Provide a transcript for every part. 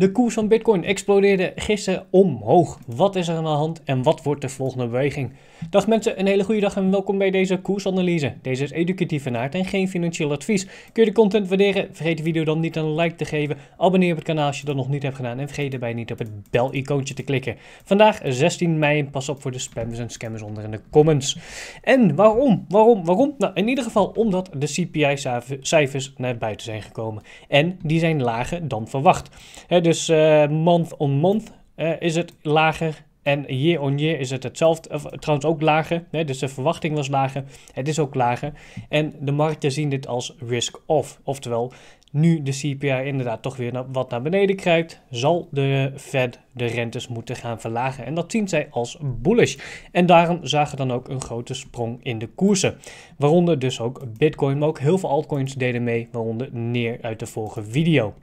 De koers van Bitcoin explodeerde gisteren omhoog. Wat is er aan de hand en wat wordt de volgende beweging? Dag mensen, een hele goede dag en welkom bij deze koersanalyse. Deze is educatief van aard en geen financieel advies. Kun je de content waarderen? Vergeet de video dan niet een like te geven. Abonneer op het kanaal als je dat nog niet hebt gedaan en vergeet daarbij niet op het bel-icoontje te klikken. Vandaag 16 mei pas op voor de spammers en scammers onder in de comments. En waarom? Waarom? Waarom? Nou, in ieder geval omdat de CPI-cijfers naar buiten zijn gekomen. En die zijn lager dan verwacht. Dus dus uh, month on month eh, is het lager. En year on year is het hetzelfde, of, trouwens ook lager. Hè? Dus de verwachting was lager, het is ook lager. En de markten zien dit als risk-off. Oftewel, nu de CPI inderdaad toch weer wat naar beneden krijgt, zal de Fed de rentes moeten gaan verlagen. En dat zien zij als bullish. En daarom zagen dan ook een grote sprong in de koersen. Waaronder dus ook Bitcoin, maar ook heel veel altcoins deden mee, waaronder neer uit de vorige video.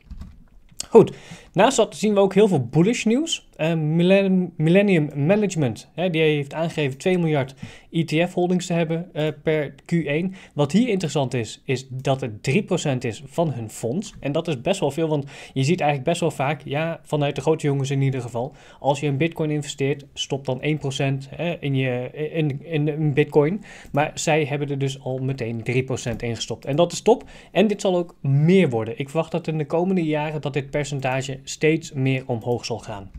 Goed, Naast dat zien we ook heel veel bullish nieuws. Uh, Millennium Management hè, die heeft aangegeven 2 miljard ETF-holdings te hebben eh, per Q1. Wat hier interessant is, is dat het 3% is van hun fonds. En dat is best wel veel, want je ziet eigenlijk best wel vaak, ja, vanuit de grote jongens in ieder geval, als je in Bitcoin investeert, stop dan 1% hè, in, je, in, in, Bitcoin. Maar zij hebben er dus al meteen 3% in gestopt. En dat is top. En dit zal ook meer worden. Ik verwacht dat in de komende jaren dat dit percentage steeds meer omhoog zal gaan.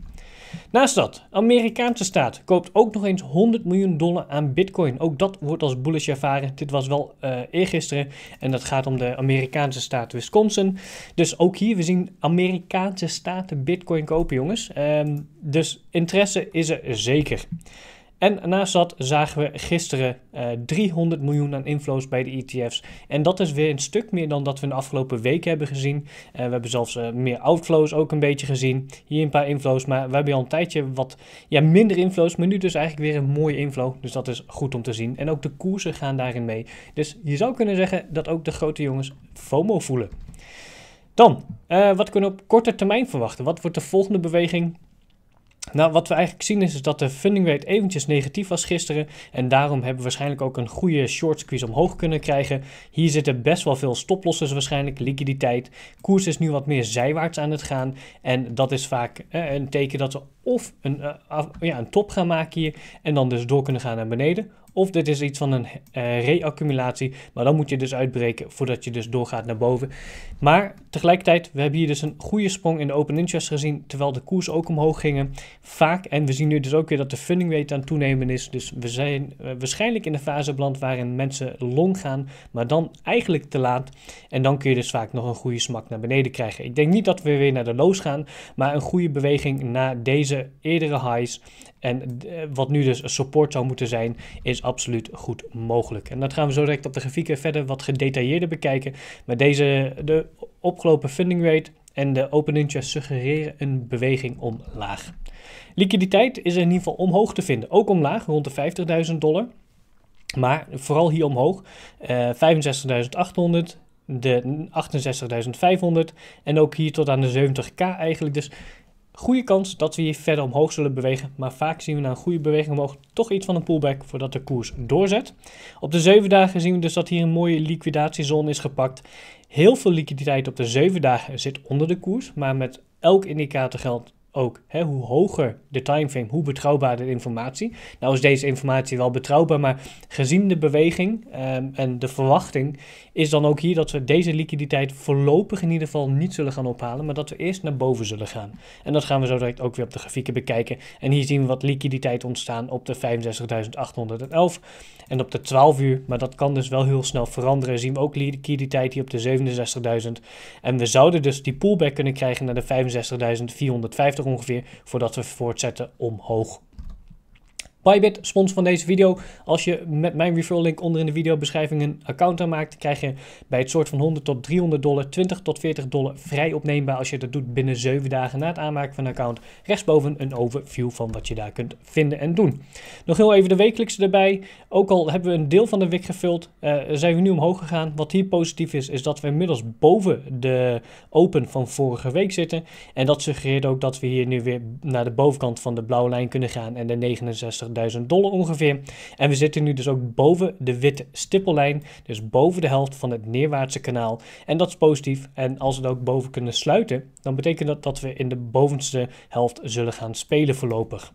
Naast dat, Amerikaanse staat koopt ook nog eens 100 miljoen dollar aan bitcoin. Ook dat wordt als bullish ervaren. Dit was wel uh, eergisteren en dat gaat om de Amerikaanse staat Wisconsin. Dus ook hier, we zien Amerikaanse staten bitcoin kopen jongens. Ehm, dus interesse is er zeker. En naast dat zagen we gisteren 300 eh, miljoen aan inflows bij de ETF's. En dat is weer een stuk meer dan dat we in de afgelopen weken hebben gezien. Eh, we hebben zelfs eh, meer outflows ook een beetje gezien. Hier een paar inflows, maar we hebben al een tijdje wat ja, minder inflows. Maar nu dus eigenlijk weer een mooie inflow. Dus dat is goed om te zien. En ook de koersen gaan daarin mee. Dus je zou kunnen zeggen dat ook de grote jongens FOMO voelen. Dan, wat kunnen we op korte termijn verwachten? Wat wordt de volgende beweging? Nou, wat we eigenlijk zien is, dat de funding rate eventjes negatief was gisteren. En daarom hebben we waarschijnlijk ook een goede short squeeze omhoog kunnen krijgen. Hier zitten best wel veel stoplossers waarschijnlijk, liquiditeit. Koers is nu wat meer zijwaarts aan het gaan. En dat is vaak eh, een teken dat we of een, eh, ja, een top gaan maken hier. En dan dus door kunnen gaan naar beneden. Of dit is iets van een eh, reaccumulatie. Maar dan moet je dus uitbreken voordat je dus doorgaat naar boven. Maar tegelijkertijd, we hebben hier dus een goede sprong in de open interest gezien. Terwijl de koers ook omhoog gingen. Vaak. En we zien nu dus ook weer dat de funding rate aan het toenemen is. Dus we zijn eh, waarschijnlijk in de fase beland waarin mensen long gaan. Maar dan eigenlijk te laat. En dan kun je dus vaak nog een goede smak naar beneden krijgen. Ik denk niet dat we weer naar de lows gaan. Maar een goede beweging naar deze eerdere highs. En eh, wat nu dus een support zou moeten zijn, is absoluut goed mogelijk. En dat gaan we zo direct op de grafieken verder wat gedetailleerder bekijken. Maar deze, de opgelopen funding rate en de open interest suggereren een beweging omlaag. Liquiditeit is in ieder geval omhoog te vinden, ook omlaag, rond de 50.000 dollar. Maar vooral hier omhoog, 65.800, eh, de 68.500 en ook hier tot aan de 70k eigenlijk. Dus Goede kans dat we hier verder omhoog zullen bewegen, maar vaak zien we na een goede beweging omhoog toch iets van een pullback voordat de koers doorzet. Op de 7 dagen zien we dus dat hier een mooie liquidatiezone is gepakt. Heel veel liquiditeit op de 7 dagen zit onder de koers, maar met elk indicator geldt ook. Hè? Hoe hoger de timeframe, hoe betrouwbaarder de informatie. Nou is deze informatie wel betrouwbaar, maar gezien de beweging ehm, en de verwachting is dan ook hier dat we deze liquiditeit voorlopig in ieder geval niet zullen gaan ophalen, maar dat we eerst naar boven zullen gaan. En dat gaan we zo direct ook weer op de grafieken bekijken. En hier zien we wat liquiditeit ontstaan op de 65.811 en op de 12 uur, maar dat kan dus wel heel snel veranderen. Zien we ook liquiditeit hier op de 67.000 en we zouden dus die pullback kunnen krijgen naar de 65.450 ongeveer voordat we voortzetten omhoog Bybit, spons van deze video. Als je met mijn referral link onder in de videobeschrijving een account aanmaakt, krijg je bij het soort van 100 tot 300 dollar, 20 tot 40 dollar vrij opneembaar als je dat doet binnen 7 dagen na het aanmaken van een account. Rechtsboven een overview van wat je daar kunt vinden en doen. Nog heel even de wekelijkse erbij. Ook al hebben we een deel van de week gevuld, eh, zijn we nu omhoog gegaan. Wat hier positief is, is dat we inmiddels boven de open van vorige week zitten. En dat suggereert ook dat we hier nu weer naar de bovenkant van de blauwe lijn kunnen gaan en de 69 Duizend dollar ongeveer. En we zitten nu dus ook boven de witte stippellijn, dus boven de helft van het neerwaartse kanaal. En dat is positief. En als we het ook boven kunnen sluiten, dan betekent dat dat we in de bovenste helft zullen gaan spelen voorlopig.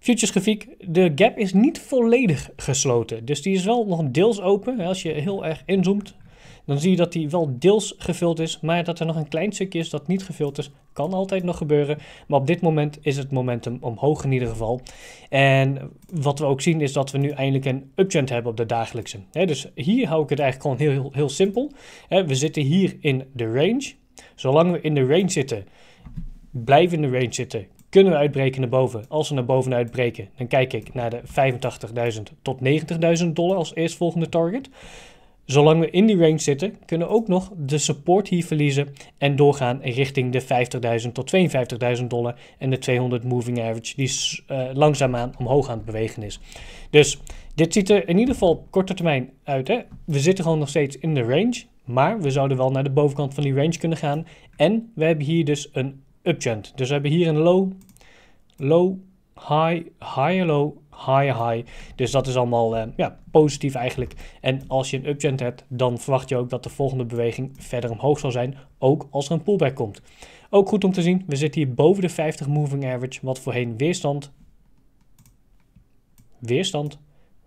Futures grafiek, de gap is niet volledig gesloten. Dus die is wel nog deels open. Als je heel erg inzoomt, dan zie je dat die wel deels gevuld is, maar dat er nog een klein stukje is dat niet gevuld is. Kan altijd nog gebeuren, maar op dit moment is het momentum omhoog in ieder geval. En wat we ook zien is dat we nu eindelijk een uptrend hebben op de dagelijkse. dus hier hou ik het eigenlijk gewoon heel, heel, simpel. we zitten hier in de range. Zolang we in de range zitten, blijven in de range zitten, kunnen we uitbreken naar boven. Als we naar boven uitbreken, dan kijk ik naar de 85.000 tot 90.000 dollar als eerstvolgende target. Zolang we in die range zitten, kunnen we ook nog de support hier verliezen en doorgaan richting de 50.000 tot 52.000 dollar en de 200 moving average die uh, langzaamaan omhoog aan het bewegen is. Dus dit ziet er in ieder geval op korte termijn uit. Hè? We zitten gewoon nog steeds in de range, maar we zouden wel naar de bovenkant van die range kunnen gaan. En we hebben hier dus een uptrend. Dus we hebben hier een low, low, high, higher low high high. Dus dat is allemaal eh, ja, positief eigenlijk. En als je een uptrend hebt, dan verwacht je ook dat de volgende beweging verder omhoog zal zijn, ook als er een pullback komt. Ook goed om te zien, we zitten hier boven de 50 moving average, wat voorheen weerstand, weerstand,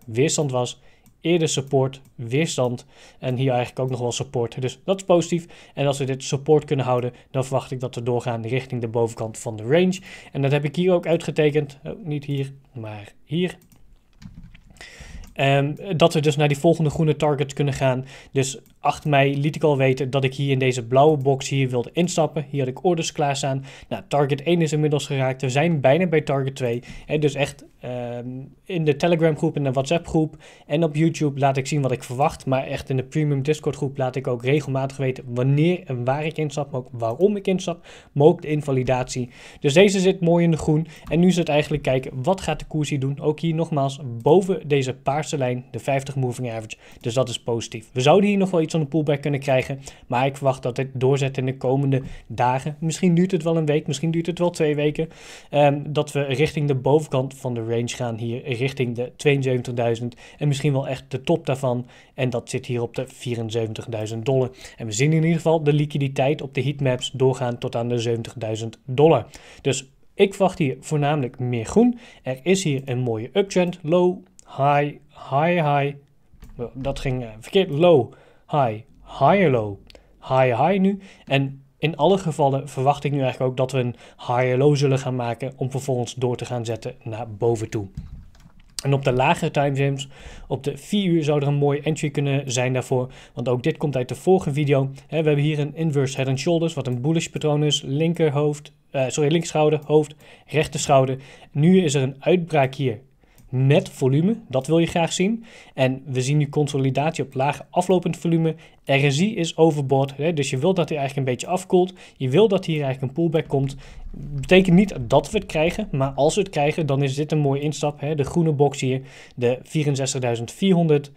weerstand was eerder support, weerstand en hier eigenlijk ook nog wel support. Dus dat is positief. En als we dit support kunnen houden, dan verwacht ik dat we doorgaan richting de bovenkant van de range. En dat heb ik hier ook uitgetekend. Oh, niet hier, maar hier. En ehm, dat we dus naar die volgende groene target kunnen gaan. Dus 8 mij liet ik al weten dat ik hier in deze blauwe box hier wilde instappen. Hier had ik orders klaarstaan. Nou, target 1 is inmiddels geraakt. We zijn bijna bij target 2. dus echt ehm, in de Telegram groep, en de WhatsApp groep en op YouTube laat ik zien wat ik verwacht. Maar echt in de premium Discord groep laat ik ook regelmatig weten wanneer en waar ik instap. Maar ook waarom ik instap. Maar ook de invalidatie. Dus deze zit mooi in de groen. En nu is het eigenlijk kijken wat gaat de koers hier doen. Ook hier nogmaals boven deze paarse lijn de 50 moving average. Dus dat is positief. We zouden hier nog wel iets iets van een pullback kunnen krijgen. Maar ik verwacht dat dit doorzet in de komende dagen. Misschien duurt het wel een week, misschien duurt het wel twee weken. Ehm, dat we richting de bovenkant van de range gaan hier, richting de 72.000 en misschien wel echt de top daarvan. En dat zit hier op de 74.000 dollar. En we zien in ieder geval de liquiditeit op de heatmaps doorgaan tot aan de 70.000 dollar. Dus ik verwacht hier voornamelijk meer groen. Er is hier een mooie uptrend. Low, high, high, high. Dat ging eh, verkeerd. Low, high, higher low, high high nu. En in alle gevallen verwacht ik nu eigenlijk ook dat we een higher low zullen gaan maken om vervolgens door te gaan zetten naar boven toe. En op de lagere timeframes, op de 4 uur, zou er een mooie entry kunnen zijn daarvoor. Want ook dit komt uit de vorige video. We hebben hier een inverse head and shoulders, wat een bullish patroon is. Linkerhoofd, uh, sorry, linkerschouder, hoofd, rechterschouder. Nu is er een uitbraak hier met volume. Dat wil je graag zien. En we zien nu consolidatie op laag aflopend volume. RSI is overboord. Dus je wilt dat hij eigenlijk een beetje afkoelt. Je wil dat hier eigenlijk een pullback komt. Betekent niet dat we het krijgen. Maar als we het krijgen, dan is dit een mooie instap. Hè? De groene box hier, de 64.400.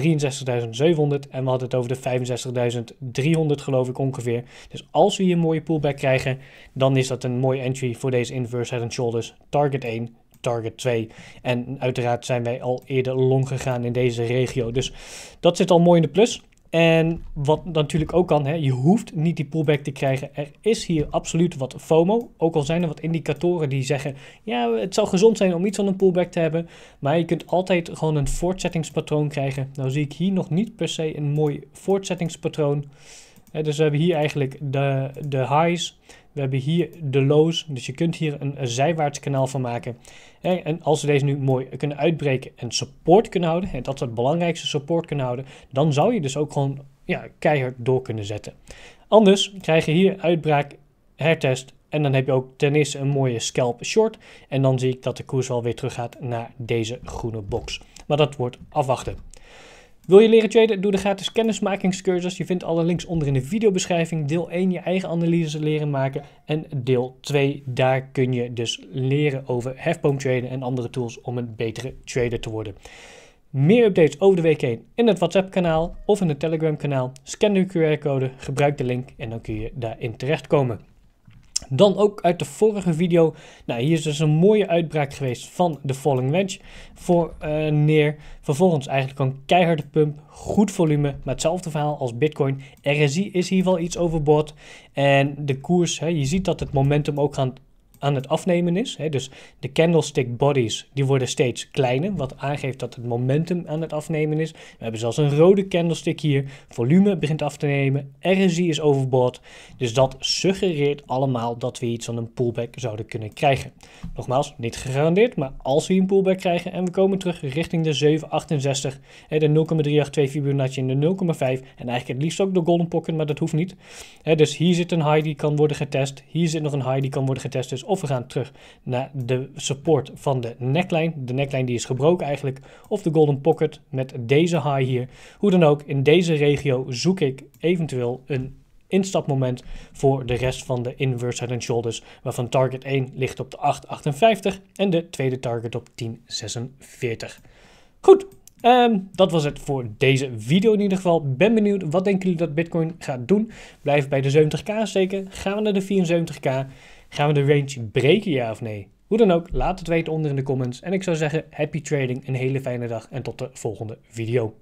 63.700 en we hadden het over de 65.300 geloof ik ongeveer. Dus als we hier een mooie pullback krijgen, dan is dat een mooie entry voor deze inverse head and shoulders. Target 1, target 2. En uiteraard zijn wij al eerder long gegaan in deze regio. Dus dat zit al mooi in de plus. En wat natuurlijk ook kan, hè, je hoeft niet die pullback te krijgen. Er is hier absoluut wat FOMO. Ook al zijn er wat indicatoren die zeggen: ja, het zou gezond zijn om iets van een pullback te hebben. Maar je kunt altijd gewoon een voortzettingspatroon krijgen. Nou zie ik hier nog niet per se een mooi voortzettingspatroon. dus we hebben hier eigenlijk de, de highs. We hebben hier de lows, dus je kunt hier een, zijwaarts kanaal van maken. En als we deze nu mooi kunnen uitbreken en support kunnen houden, en dat is het belangrijkste, support kunnen houden, dan zou je dus ook gewoon ja, keihard door kunnen zetten. Anders krijg je hier uitbraak, hertest en dan heb je ook ten eerste een mooie scalp short. En dan zie ik dat de koers wel weer terug gaat naar deze groene box. Maar dat wordt afwachten. Wil je leren traden? Doe de gratis kennismakingscursus. Je vindt alle links onder in de videobeschrijving. Deel 1 je eigen analyses leren maken. En deel 2, daar kun je dus leren over hefboomtraden en andere tools om een betere trader te worden. Meer updates over de week heen in het WhatsApp kanaal of in het Telegram kanaal. Scan de QR-code, gebruik de link en dan kun je daarin terechtkomen. Dan ook uit de vorige video. Nou, hier is dus een mooie uitbraak geweest van de Falling Wedge voor eh, neer. Vervolgens eigenlijk een keiharde pump, goed volume, maar hetzelfde verhaal als Bitcoin. RSI is hier wel iets overboord en de koers, hè, je ziet dat het momentum ook gaat aan het afnemen is. Hè? Dus de candlestick bodies die worden steeds kleiner, wat aangeeft dat het momentum aan het afnemen is. We hebben zelfs een rode candlestick hier, volume begint af te nemen, RSI is overboord. Dus dat suggereert allemaal dat we iets van een pullback zouden kunnen krijgen. Nogmaals, niet gegarandeerd, maar als we een pullback krijgen en we komen terug richting de 768, hè, de 0,382 Fibonacci en de 0,5 en eigenlijk het liefst ook de golden pocket, maar dat hoeft niet. Hè, dus hier zit een high die kan worden getest, hier zit nog een high die kan worden getest, dus of we gaan terug naar de support van de neckline. De neckline die is gebroken eigenlijk. Of de golden pocket met deze high hier. Hoe dan ook, in deze regio zoek ik eventueel een instapmoment voor de rest van de inverse head and shoulders, waarvan target 1 ligt op de 8,58 en de tweede target op 10,46. Goed, ehm, dat was het voor deze video in ieder geval. Ben benieuwd, wat denken jullie dat Bitcoin gaat doen? Blijf bij de 70k steken, gaan we naar de 74k. Gaan we de range breken, ja of nee? Hoe dan ook, laat het weten onder in de comments. En ik zou zeggen, happy trading, een hele fijne dag en tot de volgende video.